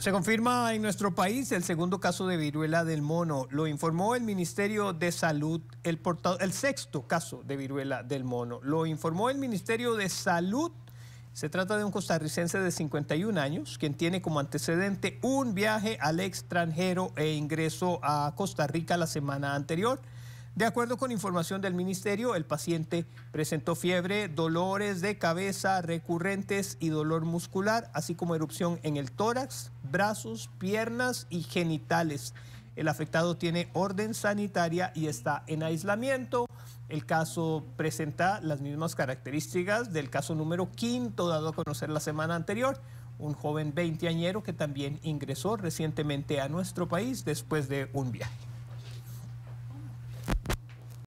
Se confirma en nuestro país el segundo caso de viruela del mono. Lo informó el Ministerio de Salud, el, sexto caso de viruela del mono. Lo informó el Ministerio de Salud. Se trata de un costarricense de 51 años, quien tiene como antecedente un viaje al extranjero e ingreso a Costa Rica la semana anterior. De acuerdo con información del ministerio, el paciente presentó fiebre, dolores de cabeza recurrentes y dolor muscular, así como erupción en el tórax, brazos, piernas y genitales. El afectado tiene orden sanitaria y está en aislamiento. El caso presenta las mismas características del caso número quinto dado a conocer la semana anterior, un joven veinteañero que también ingresó recientemente a nuestro país después de un viaje.